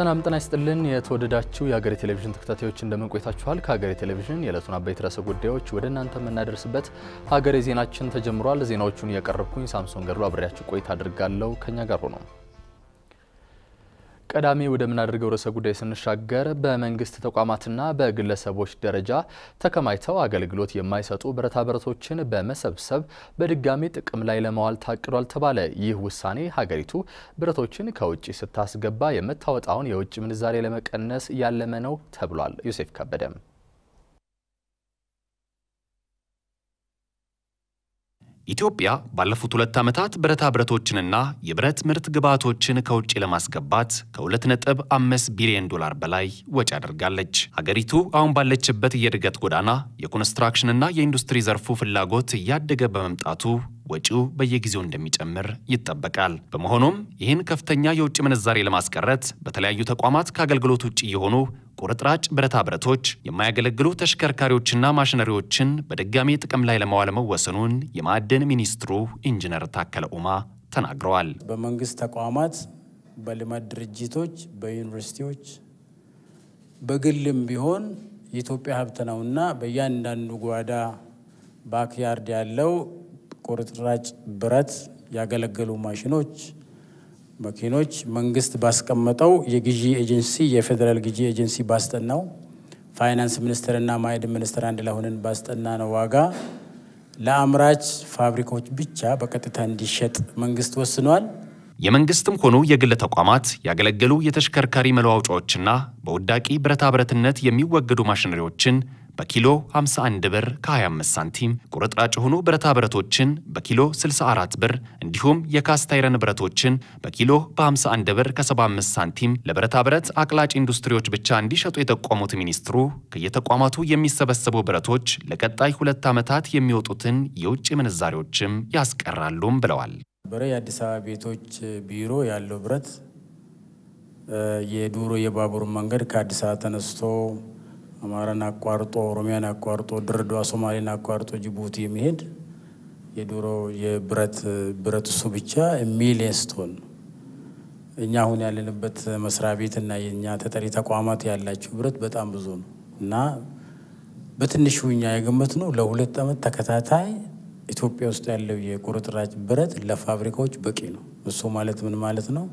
ሰላም ጤና ይስጥልን። የተወደዳችሁ የሀገሬ ቴሌቪዥን ተከታታዮች እንደምን ቆይታችኋል? ከሀገሬ ቴሌቪዥን የዕለቱን አበይት ርዕሰ ጉዳዮች ወደ እናንተ የምናደርስበት ሀገሬ ዜናችን ተጀምሯል። ዜናዎቹን እያቀረብኩኝ ሳምሶን ገድሉ አብሬያችሁ ቆይታ አድርጋለሁ። ከኛ ጋር ሆነው ቀዳሚ ወደምናደርገው ርዕሰ ጉዳይ ስንሻገር በመንግስት ተቋማትና በግለሰቦች ደረጃ ተከማችተው አገልግሎት የማይሰጡ ብረታ ብረቶችን በመሰብሰብ በድጋሚ ጥቅም ላይ ለማዋል ታቅዷል ተባለ። ይህ ውሳኔ ሀገሪቱ ብረቶችን ከውጭ ስታስገባ የምታወጣውን የውጭ ምንዛሬ ለመቀነስ ያለመ ነው ተብሏል። ዮሴፍ ከበደም ኢትዮጵያ ባለፉት ሁለት ዓመታት ብረታ ብረቶችንና የብረት ምርት ግብዓቶችን ከውጭ ለማስገባት ከ2.5 ቢሊዮን ዶላር በላይ ወጪ አድርጋለች። ሀገሪቱ አሁን ባለችበት የእድገት ጎዳና የኮንስትራክሽንና የኢንዱስትሪ ዘርፉ ፍላጎት እያደገ በመምጣቱ ወጪው በየጊዜው እንደሚጨምር ይጠበቃል። በመሆኑም ይህን ከፍተኛ የውጭ ምንዛሬ ለማስቀረት በተለያዩ ተቋማት ከአገልግሎት ውጭ የሆኑ ቁርጥራጭ ብረታ ብረቶች፣ የማያገለግሉ ተሽከርካሪዎችና ማሽነሪዎችን በድጋሚ ጥቅም ላይ ለማዋል መወሰኑን የማዕድን ሚኒስትሩ ኢንጂነር ታከለ ኡማ ተናግረዋል። በመንግስት ተቋማት፣ በልማት ድርጅቶች፣ በዩኒቨርሲቲዎች፣ በግልም ቢሆን የኢትዮጵያ ሀብት ነውና በእያንዳንዱ ጓዳ ባክያርድ ያለው ቁርጥራጭ ብረት ያገለገሉ ማሽኖች፣ መኪኖች መንግስት ባስቀመጠው የግዢ ኤጀንሲ የፌዴራል ግዢ ኤጀንሲ ባስጠናው ፋይናንስ ሚኒስትርና ማዕድን ሚኒስትር አንድ ላይ ሆነን ባስጠና ነው ዋጋ ለአምራች ፋብሪካዎች ብቻ በቀጥታ እንዲሸጥ መንግስት ወስኗል። የመንግስትም ሆኑ የግል ተቋማት ያገለገሉ የተሽከርካሪ መለዋወጫዎችና በውዳቂ ብረታ ብረትነት የሚወገዱ ማሽነሪዎችን በኪሎ 51 ብር ከ25 ሳንቲም፣ ቁርጥራጭ የሆኑ ብረታ ብረቶችን በኪሎ 64 ብር እንዲሁም የካስታይረን ብረቶችን በኪሎ በ51 ብር ከ75 ሳንቲም ለብረታ ብረት አቅላጭ ኢንዱስትሪዎች ብቻ እንዲሸጡ የጠቆሙት ሚኒስትሩ ከየተቋማቱ የሚሰበሰቡ ብረቶች ለቀጣይ ሁለት ዓመታት የሚወጡትን የውጭ ምንዛሪዎችም ያስቀራሉም ብለዋል። በረ የአዲስ አበባ ቤቶች ቢሮ ያለው ብረት የዱሮ የባቡር መንገድ ከአዲስ አበባ ተነስቶ አማራን አቋርጦ ኦሮሚያን አቋርጦ ድሬዳዋ ሶማሌን አቋርጦ ጅቡቲ የሚሄድ የድሮ የብረት ብረት እሱ ብቻ ሚሊየንስ ቶን እኛ አሁን ያለንበት መስሪያ ቤት እና የእኛ ተጠሪ ተቋማት ያላቸው ብረት በጣም ብዙ ነው እና በትንሹ እኛ የገመት ነው ለሁለት ዓመት ተከታታይ ኢትዮጵያ ውስጥ ያለው የቁርጥራጭ ብረት ለፋብሪካዎች በቂ ነው። እሱ ማለት ምን ማለት ነው?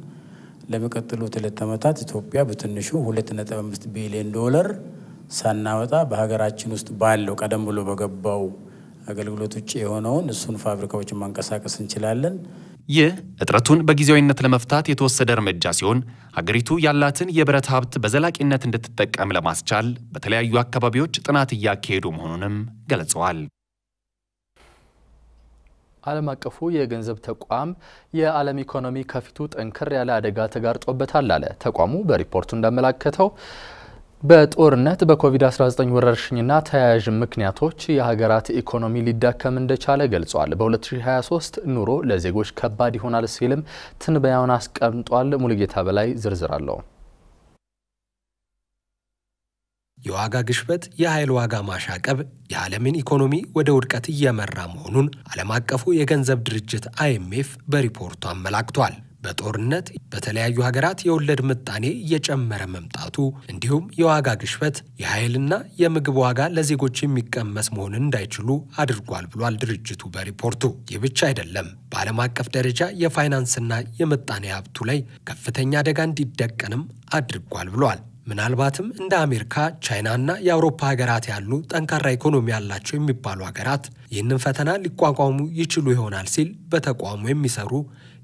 ለሚቀጥሉት ሁለት ዓመታት ኢትዮጵያ በትንሹ ሁለት ነጥብ አምስት ቢሊዮን ዶላር ሳናወጣ በሀገራችን ውስጥ ባለው ቀደም ብሎ በገባው አገልግሎት ውጭ የሆነውን እሱን ፋብሪካዎችን ማንቀሳቀስ እንችላለን። ይህ እጥረቱን በጊዜያዊነት ለመፍታት የተወሰደ እርምጃ ሲሆን ሀገሪቱ ያላትን የብረት ሀብት በዘላቂነት እንድትጠቀም ለማስቻል በተለያዩ አካባቢዎች ጥናት እያካሄዱ መሆኑንም ገልጸዋል። ዓለም አቀፉ የገንዘብ ተቋም የዓለም ኢኮኖሚ ከፊቱ ጠንከር ያለ አደጋ ተጋርጦበታል አለ። ተቋሙ በሪፖርቱ እንዳመላከተው በጦርነት በኮቪድ-19 ወረርሽኝና ተያያዥ ምክንያቶች የሀገራት ኢኮኖሚ ሊዳከም እንደቻለ ገልጿል። በ2023 ኑሮ ለዜጎች ከባድ ይሆናል ሲልም ትንበያውን አስቀምጧል። ሙሉጌታ በላይ ዝርዝር አለው። የዋጋ ግሽበት፣ የኃይል ዋጋ ማሻቀብ የዓለምን ኢኮኖሚ ወደ ውድቀት እየመራ መሆኑን ዓለም አቀፉ የገንዘብ ድርጅት አይኤምኤፍ በሪፖርቱ አመላክቷል። በጦርነት በተለያዩ ሀገራት የወለድ ምጣኔ እየጨመረ መምጣቱ እንዲሁም የዋጋ ግሽበት የኃይልና የምግብ ዋጋ ለዜጎች የሚቀመስ መሆን እንዳይችሉ አድርጓል ብሏል ድርጅቱ በሪፖርቱ። ይህ ብቻ አይደለም። በዓለም አቀፍ ደረጃ የፋይናንስና የምጣኔ ሀብቱ ላይ ከፍተኛ አደጋ እንዲደቀንም አድርጓል ብሏል። ምናልባትም እንደ አሜሪካ፣ ቻይናና የአውሮፓ ሀገራት ያሉ ጠንካራ ኢኮኖሚ ያላቸው የሚባሉ ሀገራት ይህንን ፈተና ሊቋቋሙ ይችሉ ይሆናል ሲል በተቋሙ የሚሰሩ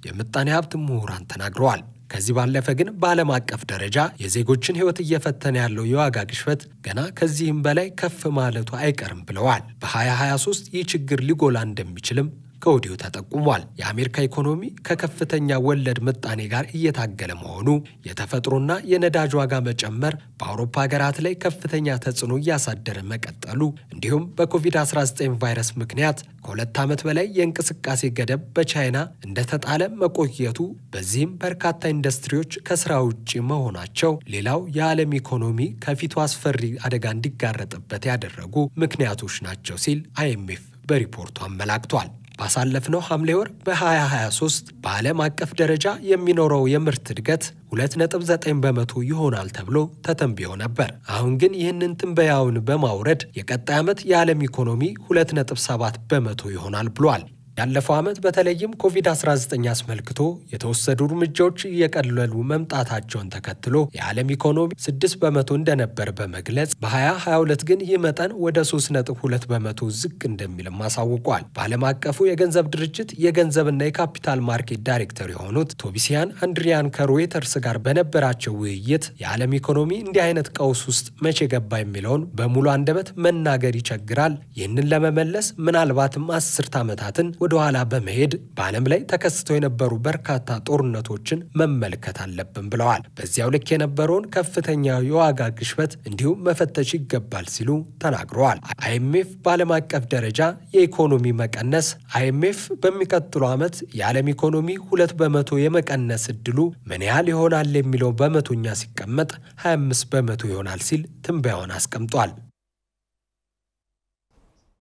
የምጣኔ ሀብት ምሁራን ተናግረዋል። ከዚህ ባለፈ ግን በዓለም አቀፍ ደረጃ የዜጎችን ሕይወት እየፈተነ ያለው የዋጋ ግሽበት ገና ከዚህም በላይ ከፍ ማለቱ አይቀርም ብለዋል። በ2023 ይህ ችግር ሊጎላ እንደሚችልም ከወዲሁ ተጠቁሟል። የአሜሪካ ኢኮኖሚ ከከፍተኛ ወለድ ምጣኔ ጋር እየታገለ መሆኑ፣ የተፈጥሮና የነዳጅ ዋጋ መጨመር በአውሮፓ ሀገራት ላይ ከፍተኛ ተጽዕኖ እያሳደረ መቀጠሉ እንዲሁም በኮቪድ-19 ቫይረስ ምክንያት ከሁለት ዓመት በላይ የእንቅስቃሴ ገደብ በቻይና እንደተጣለ መቆየቱ በዚህም በርካታ ኢንዱስትሪዎች ከስራ ውጭ መሆናቸው ሌላው የዓለም ኢኮኖሚ ከፊቱ አስፈሪ አደጋ እንዲጋረጥበት ያደረጉ ምክንያቶች ናቸው ሲል አይኤምኤፍ በሪፖርቱ አመላክቷል። ባሳለፍነው ሐምሌ ወር በ2023 በዓለም አቀፍ ደረጃ የሚኖረው የምርት እድገት 2.9 በመቶ ይሆናል ተብሎ ተተንብዮ ነበር። አሁን ግን ይህንን ትንበያውን በማውረድ የቀጣይ ዓመት የዓለም ኢኮኖሚ 2.7 በመቶ ይሆናል ብሏል። ያለፈው ዓመት በተለይም ኮቪድ-19 አስመልክቶ የተወሰዱ እርምጃዎች እየቀለሉ መምጣታቸውን ተከትሎ የዓለም ኢኮኖሚ 6 በመቶ እንደነበር በመግለጽ በ2022 ግን ይህ መጠን ወደ 3.2 በመቶ ዝቅ እንደሚልም አሳውቋል። በዓለም አቀፉ የገንዘብ ድርጅት የገንዘብና የካፒታል ማርኬት ዳይሬክተር የሆኑት ቶቢሲያን አንድሪያን ከሮይተርስ ጋር በነበራቸው ውይይት የዓለም ኢኮኖሚ እንዲህ አይነት ቀውስ ውስጥ መቼ ገባ የሚለውን በሙሉ አንደበት መናገር ይቸግራል። ይህንን ለመመለስ ምናልባትም አስርት ዓመታትን ወደ ኋላ በመሄድ በዓለም ላይ ተከስተው የነበሩ በርካታ ጦርነቶችን መመልከት አለብን ብለዋል። በዚያው ልክ የነበረውን ከፍተኛ የዋጋ ግሽበት እንዲሁም መፈተሽ ይገባል ሲሉ ተናግረዋል። አይኤምኤፍ በዓለም አቀፍ ደረጃ የኢኮኖሚ መቀነስ አይኤምኤፍ በሚቀጥሉ ዓመት የዓለም ኢኮኖሚ ሁለት በመቶ የመቀነስ እድሉ ምን ያህል ይሆናል የሚለው በመቶኛ ሲቀመጥ 25 በመቶ ይሆናል ሲል ትንበያውን አስቀምጧል።